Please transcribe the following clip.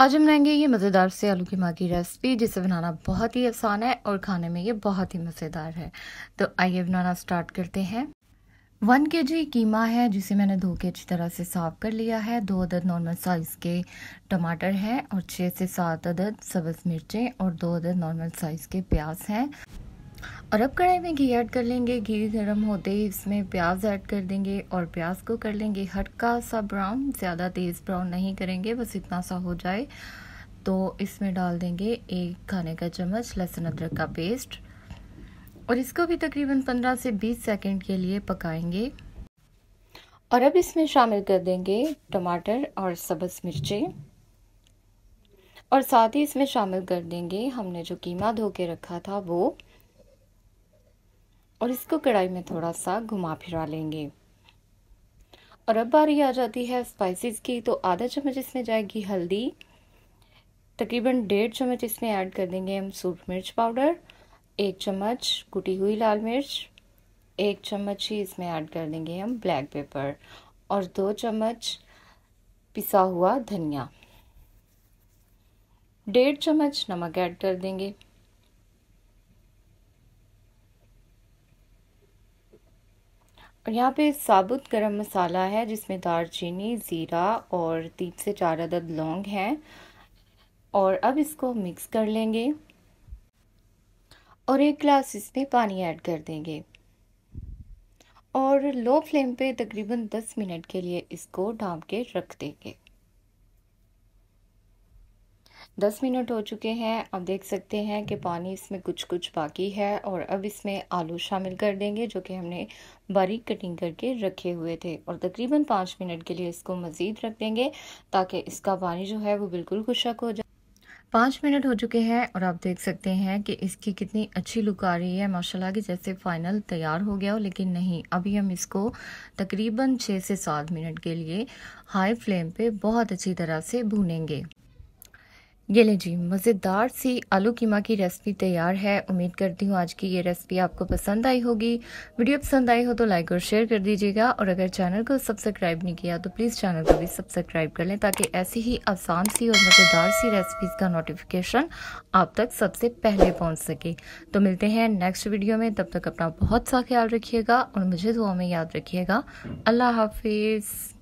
आज हम बनाएंगे ये मज़ेदार से आलू की माँ की रेसिपी जिसे बनाना बहुत ही आसान है और खाने में ये बहुत ही मज़ेदार है तो आइए बनाना स्टार्ट करते हैं वन के जी कीमा है जिसे मैंने धो के अच्छी तरह से साफ़ कर लिया है दो अदद नॉर्मल साइज़ के टमाटर हैं और छः से सात अदद सब्ज़ मिर्चें और दो अदद नॉर्मल साइज़ के प्याज हैं और अब कढ़ाई में घी ऐड कर लेंगे घी गर्म होते ही इसमें प्याज ऐड कर देंगे और प्याज को कर लेंगे हल्का सा ब्राउन ज़्यादा तेज़ ब्राउन नहीं करेंगे बस इतना सा हो जाए तो इसमें डाल देंगे एक खाने का चम्मच लहसुन अदरक का पेस्ट और इसको भी तकरीबन 15 से 20 सेकंड के लिए पकाएंगे और अब इसमें शामिल कर देंगे टमाटर और सब्ज़ मिर्चे और साथ ही इसमें शामिल कर देंगे हमने जो कीमा धो के रखा था वो और इसको कढ़ाई में थोड़ा सा घुमा फिरा लेंगे और अब बारी आ जाती है स्पाइसेस की तो आधा चम्मच इसमें जाएगी हल्दी तकरीबन डेढ़ चम्मच इसमें ऐड कर देंगे हम सूख मिर्च पाउडर एक चम्मच कुटी हुई लाल मिर्च एक चम्मच ही इसमें ऐड कर देंगे हम ब्लैक पेपर और दो चम्मच पिसा हुआ धनिया डेढ़ चम्मच नमक ऐड कर देंगे और यहाँ पे साबुत गरम मसाला है जिसमें दालचीनी ज़ीरा और तीन से चार अदद लौंग है और अब इसको मिक्स कर लेंगे और एक ग्लास इसमें पानी ऐड कर देंगे और लो फ्लेम पे तकरीबन 10 मिनट के लिए इसको ढाँप के रख देंगे दस मिनट हो चुके हैं आप देख सकते हैं कि पानी इसमें कुछ कुछ बाकी है और अब इसमें आलू शामिल कर देंगे जो कि हमने बारीक कटिंग करके रखे हुए थे और तकरीबन पाँच मिनट के लिए इसको मज़ीद रख देंगे ताकि इसका पानी जो है वो बिल्कुल खुशक हो जाए पाँच मिनट हो चुके हैं और आप देख सकते हैं कि इसकी कितनी अच्छी लुक आ रही है माशाल्लाह कि जैसे फ़ाइनल तैयार हो गया हो लेकिन नहीं अभी हम इसको तकरीबन छः से सात मिनट के लिए हाई फ्लेम पे बहुत अच्छी तरह से भूनेंगे ये ले जी मज़ेदार सी आलू कीमा की रेसिपी तैयार है उम्मीद करती हूँ आज की ये रेसिपी आपको पसंद आई होगी वीडियो पसंद आई हो तो लाइक और शेयर कर दीजिएगा और अगर चैनल को सब्सक्राइब नहीं किया तो प्लीज़ चैनल को भी सब्सक्राइब कर लें ताकि ऐसी ही आसान सी और मज़ेदार सी रेसिपीज़ का नोटिफिकेशन आप तक सबसे पहले पहुँच सके तो मिलते हैं नेक्स्ट वीडियो में तब तक अपना बहुत सा ख्याल रखिएगा और मुझे दुआ में याद रखिएगा अल्लाह हाफिज़